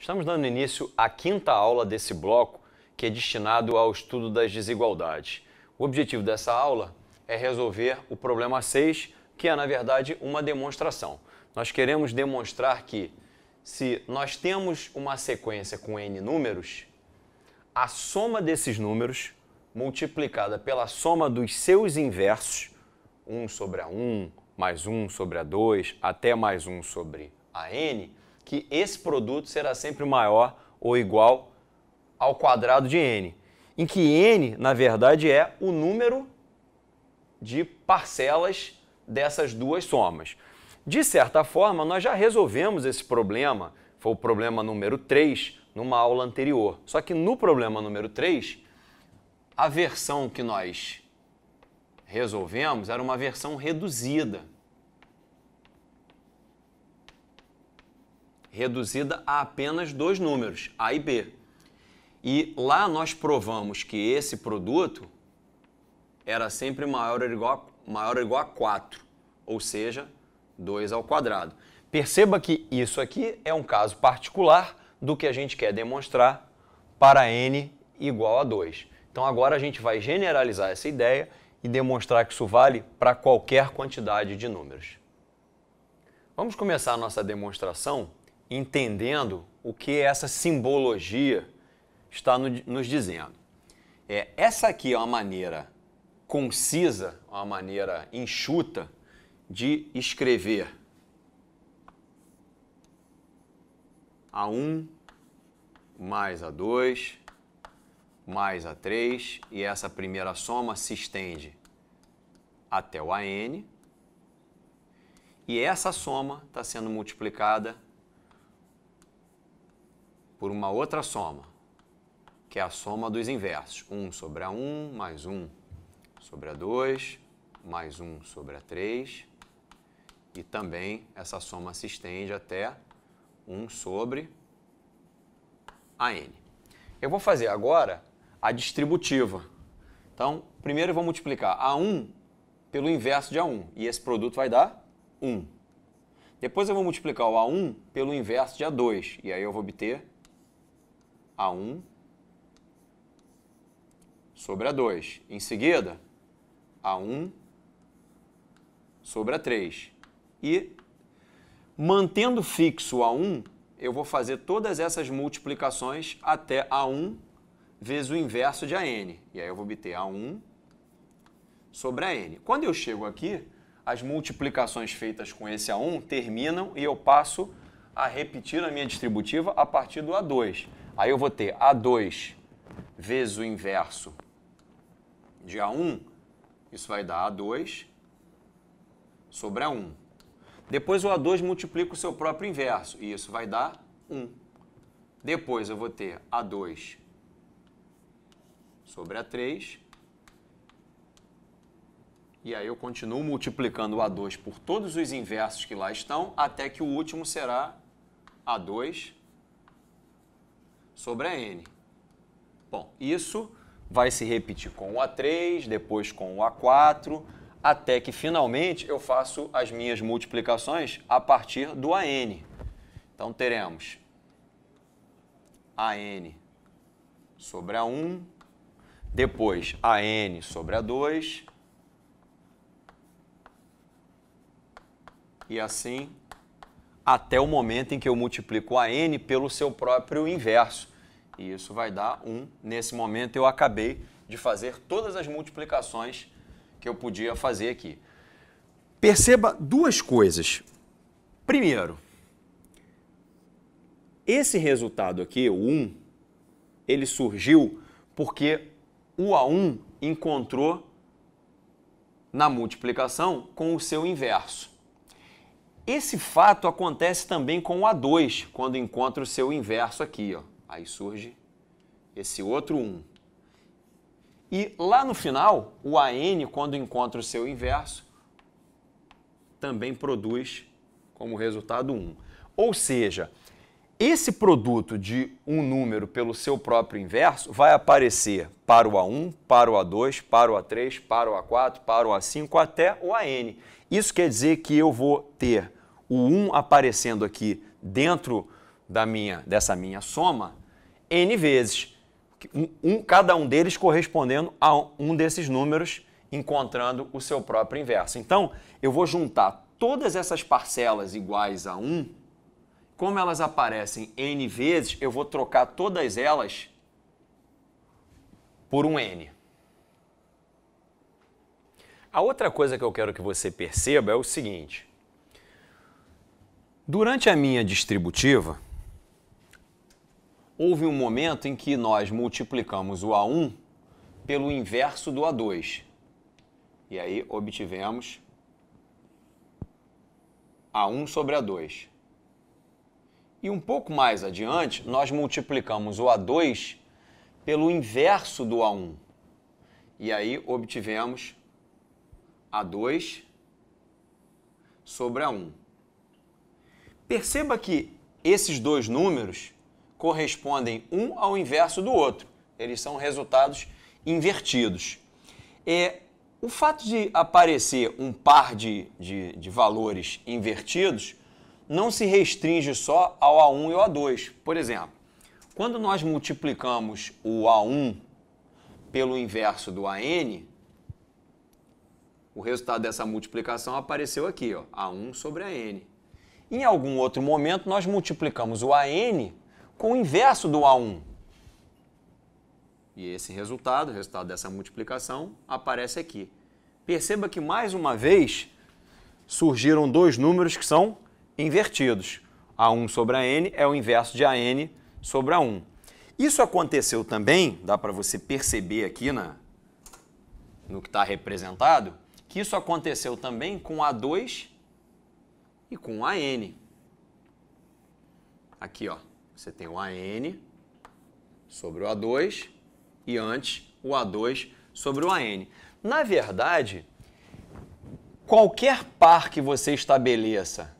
Estamos dando início à quinta aula desse bloco, que é destinado ao estudo das desigualdades. O objetivo dessa aula é resolver o problema 6, que é, na verdade, uma demonstração. Nós queremos demonstrar que, se nós temos uma sequência com n números, a soma desses números, multiplicada pela soma dos seus inversos, 1 sobre a 1, mais 1 sobre a 2, até mais 1 sobre a n, que esse produto será sempre maior ou igual ao quadrado de n. Em que n, na verdade, é o número de parcelas dessas duas somas. De certa forma, nós já resolvemos esse problema, foi o problema número 3, numa aula anterior. Só que no problema número 3, a versão que nós resolvemos era uma versão reduzida. reduzida a apenas dois números, A e B. E lá nós provamos que esse produto era sempre maior ou igual, maior ou igual a 4, ou seja, 2 ao quadrado. Perceba que isso aqui é um caso particular do que a gente quer demonstrar para n igual a 2. Então agora a gente vai generalizar essa ideia e demonstrar que isso vale para qualquer quantidade de números. Vamos começar a nossa demonstração entendendo o que essa simbologia está nos dizendo. É, essa aqui é uma maneira concisa, uma maneira enxuta de escrever A1 mais A2 mais A3 e essa primeira soma se estende até o AN e essa soma está sendo multiplicada por uma outra soma, que é a soma dos inversos. 1 sobre a 1 mais 1 sobre a 2 mais 1 sobre a 3. E também essa soma se estende até 1 sobre a n. Eu vou fazer agora a distributiva. Então, primeiro eu vou multiplicar A1 pelo inverso de A1. E esse produto vai dar 1. Depois eu vou multiplicar o A1 pelo inverso de A2. E aí eu vou obter a 1 sobre a 2. Em seguida, a 1 sobre a 3. E mantendo fixo a 1, eu vou fazer todas essas multiplicações até A1 vezes o inverso de AN. E aí eu vou obter A1 sobre AN. Quando eu chego aqui, as multiplicações feitas com esse A1 terminam e eu passo a repetir a minha distributiva a partir do A2. Aí eu vou ter A2 vezes o inverso de A1, isso vai dar A2 sobre A1. Depois o A2 multiplica o seu próprio inverso, e isso vai dar 1. Depois eu vou ter A2 sobre A3, e aí eu continuo multiplicando o A2 por todos os inversos que lá estão, até que o último será A2 sobre a N. Bom, isso vai se repetir com o A3, depois com o A4, até que finalmente eu faço as minhas multiplicações a partir do AN. Então teremos AN sobre A1, depois AN sobre A2, e assim até o momento em que eu multiplico a n pelo seu próprio inverso. E isso vai dar 1. Nesse momento eu acabei de fazer todas as multiplicações que eu podia fazer aqui. Perceba duas coisas. Primeiro, esse resultado aqui, o 1, ele surgiu porque o A1 encontrou na multiplicação com o seu inverso. Esse fato acontece também com o A2, quando encontra o seu inverso aqui. Ó. Aí surge esse outro 1. E lá no final, o AN, quando encontra o seu inverso, também produz como resultado 1. Ou seja, esse produto de um número pelo seu próprio inverso vai aparecer para o A1, para o A2, para o A3, para o A4, para o A5 até o AN. Isso quer dizer que eu vou ter o 1 aparecendo aqui dentro da minha, dessa minha soma n vezes, um, um, cada um deles correspondendo a um desses números, encontrando o seu próprio inverso. Então, eu vou juntar todas essas parcelas iguais a 1, como elas aparecem n vezes, eu vou trocar todas elas por um n. A outra coisa que eu quero que você perceba é o seguinte: Durante a minha distributiva, houve um momento em que nós multiplicamos o A1 pelo inverso do A2. E aí obtivemos A1 sobre A2. E um pouco mais adiante, nós multiplicamos o A2 pelo inverso do A1. E aí obtivemos A2 sobre A1. Perceba que esses dois números correspondem um ao inverso do outro. Eles são resultados invertidos. É, o fato de aparecer um par de, de, de valores invertidos não se restringe só ao A1 e ao A2. Por exemplo, quando nós multiplicamos o A1 pelo inverso do AN, o resultado dessa multiplicação apareceu aqui, ó, A1 sobre AN. Em algum outro momento, nós multiplicamos o AN com o inverso do A1. E esse resultado, o resultado dessa multiplicação, aparece aqui. Perceba que, mais uma vez, surgiram dois números que são invertidos. A1 sobre AN é o inverso de AN sobre A1. Isso aconteceu também, dá para você perceber aqui na, no que está representado, que isso aconteceu também com A2 e com o AN. Aqui, ó, você tem o AN sobre o A2 e antes o A2 sobre o AN. Na verdade, qualquer par que você estabeleça,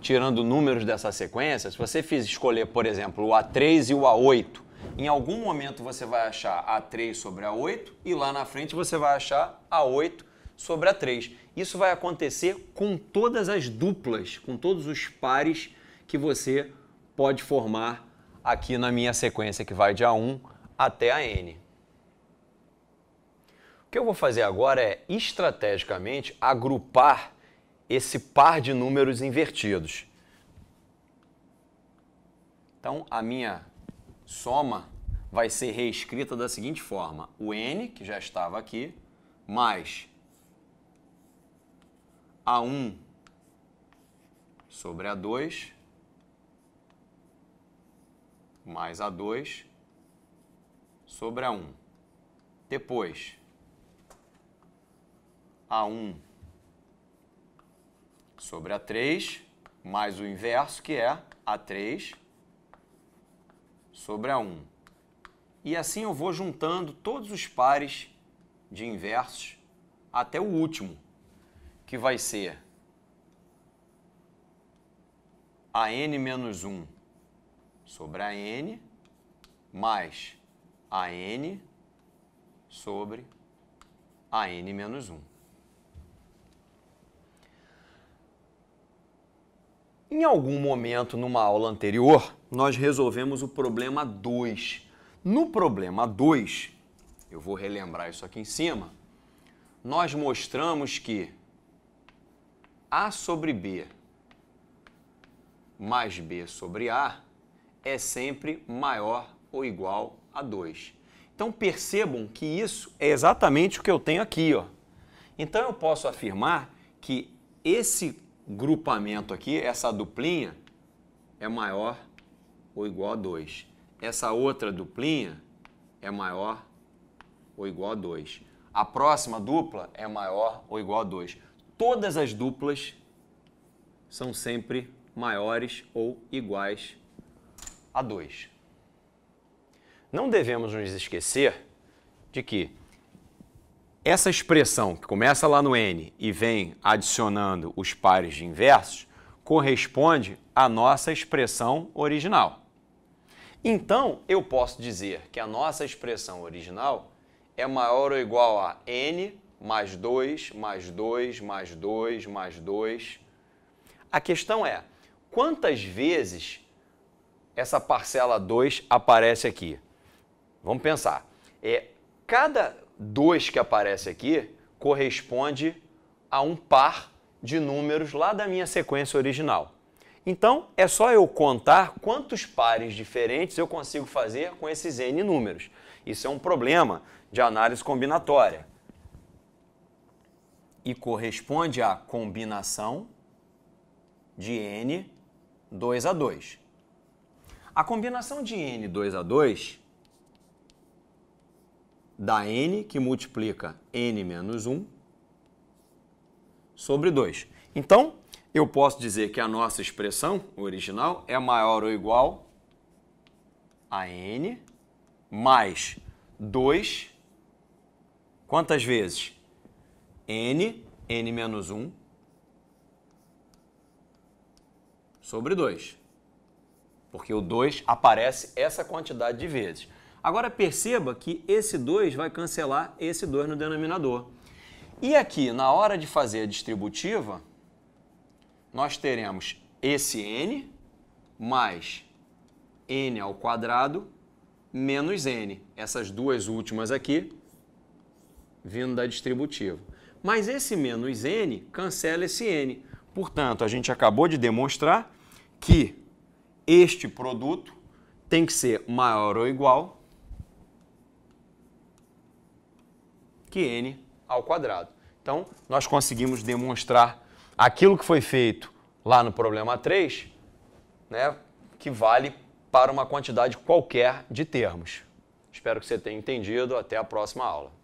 tirando números dessa sequência, se você fizer escolher, por exemplo, o A3 e o A8, em algum momento você vai achar A3 sobre A8 e lá na frente você vai achar A8 sobre A3. Isso vai acontecer com todas as duplas, com todos os pares que você pode formar aqui na minha sequência que vai de A1 até a N. O que eu vou fazer agora é, estrategicamente, agrupar esse par de números invertidos. Então, a minha soma vai ser reescrita da seguinte forma: o n, que já estava aqui, mais a1 sobre A2 mais A2 sobre A1. Depois, A1 sobre A3 mais o inverso, que é A3 sobre A1. E assim eu vou juntando todos os pares de inversos até o último que vai ser a n menos 1 sobre a n mais a n sobre a n menos 1. Em algum momento, numa aula anterior, nós resolvemos o problema 2. No problema 2, eu vou relembrar isso aqui em cima, nós mostramos que a sobre B mais B sobre A é sempre maior ou igual a 2. Então percebam que isso é exatamente o que eu tenho aqui. Ó. Então eu posso afirmar que esse grupamento aqui, essa duplinha, é maior ou igual a 2. Essa outra duplinha é maior ou igual a 2. A próxima dupla é maior ou igual a 2 todas as duplas são sempre maiores ou iguais a 2. Não devemos nos esquecer de que essa expressão que começa lá no n e vem adicionando os pares de inversos corresponde à nossa expressão original. Então, eu posso dizer que a nossa expressão original é maior ou igual a n mais 2, mais 2, mais 2, mais 2. A questão é, quantas vezes essa parcela 2 aparece aqui? Vamos pensar. É, cada 2 que aparece aqui corresponde a um par de números lá da minha sequência original. Então, é só eu contar quantos pares diferentes eu consigo fazer com esses n números. Isso é um problema de análise combinatória e corresponde à combinação de N 2 a 2. A combinação de N 2 a 2 dá N que multiplica N menos 1 sobre 2. Então, eu posso dizer que a nossa expressão original é maior ou igual a N mais 2 quantas vezes? n, n menos 1, sobre 2. Porque o 2 aparece essa quantidade de vezes. Agora perceba que esse 2 vai cancelar esse 2 no denominador. E aqui, na hora de fazer a distributiva, nós teremos esse n mais n ao quadrado menos n. Essas duas últimas aqui vindo da distributiva mas esse menos n cancela esse n. Portanto, a gente acabou de demonstrar que este produto tem que ser maior ou igual que n ao quadrado. Então, nós conseguimos demonstrar aquilo que foi feito lá no problema 3, né, que vale para uma quantidade qualquer de termos. Espero que você tenha entendido. Até a próxima aula.